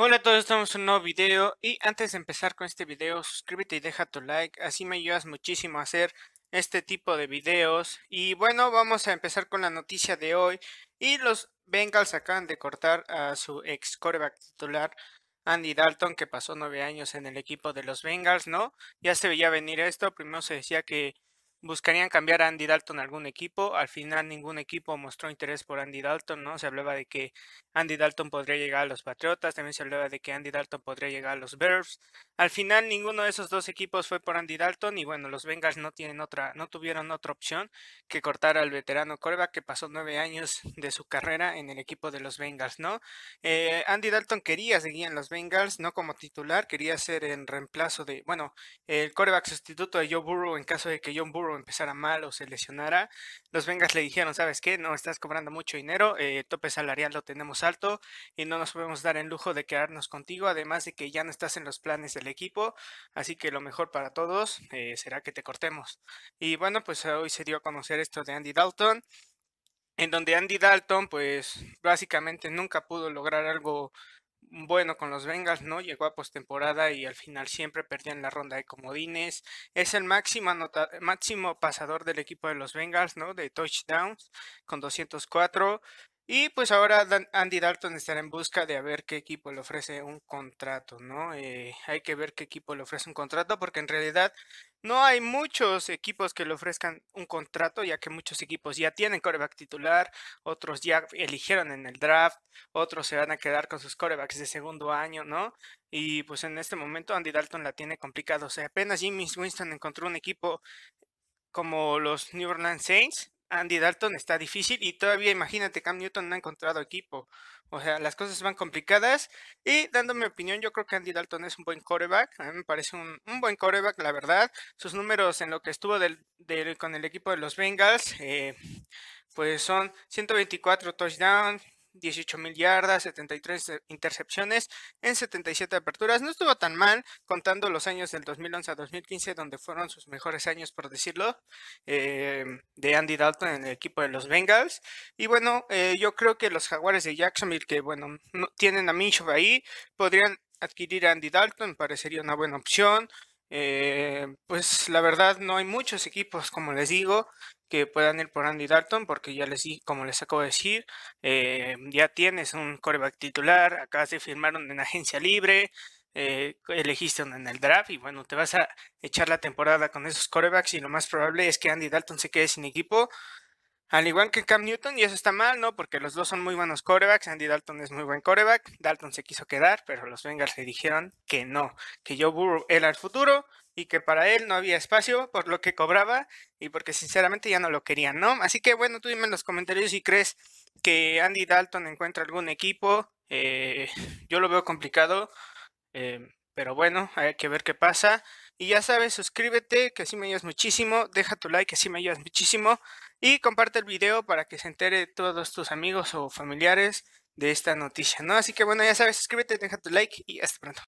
Hola a todos, estamos un nuevo video y antes de empezar con este video suscríbete y deja tu like, así me ayudas muchísimo a hacer este tipo de videos y bueno vamos a empezar con la noticia de hoy y los Bengals acaban de cortar a su ex coreback titular Andy Dalton que pasó nueve años en el equipo de los Bengals, ¿no? Ya se veía venir esto, primero se decía que Buscarían cambiar a Andy Dalton a algún equipo. Al final ningún equipo mostró interés por Andy Dalton, ¿no? Se hablaba de que Andy Dalton podría llegar a los Patriotas, también se hablaba de que Andy Dalton podría llegar a los Bears. Al final ninguno de esos dos equipos fue por Andy Dalton y bueno, los Bengals no tienen otra, no tuvieron otra opción que cortar al veterano Corva que pasó nueve años de su carrera en el equipo de los Bengals, ¿no? Eh, Andy Dalton quería seguir en los Bengals, no como titular, quería ser en reemplazo de, bueno, el coreback sustituto de Joe Burrow en caso de que John Burrow o empezara mal o se lesionara, los Vengas le dijeron, ¿sabes qué? No estás cobrando mucho dinero, eh, tope salarial lo tenemos alto y no nos podemos dar el lujo de quedarnos contigo, además de que ya no estás en los planes del equipo, así que lo mejor para todos eh, será que te cortemos. Y bueno, pues hoy se dio a conocer esto de Andy Dalton en donde Andy Dalton pues básicamente nunca pudo lograr algo bueno con los Bengals, ¿no? Llegó a postemporada y al final siempre perdían la ronda de comodines. Es el máximo, máximo pasador del equipo de los Bengals, ¿no? De touchdowns con 204. Y pues ahora Andy Dalton estará en busca de a ver qué equipo le ofrece un contrato, ¿no? Eh, hay que ver qué equipo le ofrece un contrato porque en realidad no hay muchos equipos que le ofrezcan un contrato, ya que muchos equipos ya tienen coreback titular, otros ya eligieron en el draft, otros se van a quedar con sus corebacks de segundo año, ¿no? Y pues en este momento Andy Dalton la tiene complicado. O sea, apenas Jimmy Winston encontró un equipo como los New Orleans Saints, Andy Dalton está difícil y todavía imagínate, Cam Newton no ha encontrado equipo. O sea, las cosas van complicadas. Y dando mi opinión, yo creo que Andy Dalton es un buen coreback. A mí me parece un, buen coreback, la verdad. Sus números en lo que estuvo con el equipo de los Bengals, eh, pues son 124 touchdowns, 18 mil yardas, 73 intercepciones en 77 aperturas. No estuvo tan mal contando los años del 2011 a 2015, donde fueron sus mejores años, por decirlo, eh, de Andy Dalton en el equipo de los Bengals. Y bueno, eh, yo creo que los jaguares de Jacksonville, que bueno, no, tienen a Minshew ahí, podrían adquirir a Andy Dalton, parecería una buena opción. Eh, pues la verdad no hay muchos equipos, como les digo, que puedan ir por Andy Dalton, porque ya les como les acabo de decir, eh, ya tienes un coreback titular, acá se firmaron en agencia libre, eh, elegiste en el draft y bueno, te vas a echar la temporada con esos corebacks y lo más probable es que Andy Dalton se quede sin equipo al igual que Cam Newton, y eso está mal, ¿no? Porque los dos son muy buenos corebacks. Andy Dalton es muy buen coreback. Dalton se quiso quedar, pero los Bengals le dijeron que no, que Joe Burrow era el futuro y que para él no había espacio por lo que cobraba y porque sinceramente ya no lo querían, ¿no? Así que bueno, tú dime en los comentarios si crees que Andy Dalton encuentra algún equipo. Eh, yo lo veo complicado, em, pero bueno, hay que ver qué pasa. Y ya sabes, suscríbete, que así me ayudas muchísimo. Deja tu like, que así me ayudas muchísimo. Y comparte el video para que se entere todos tus amigos o familiares de esta noticia, ¿no? Así que bueno, ya sabes, suscríbete, deja tu like y hasta pronto.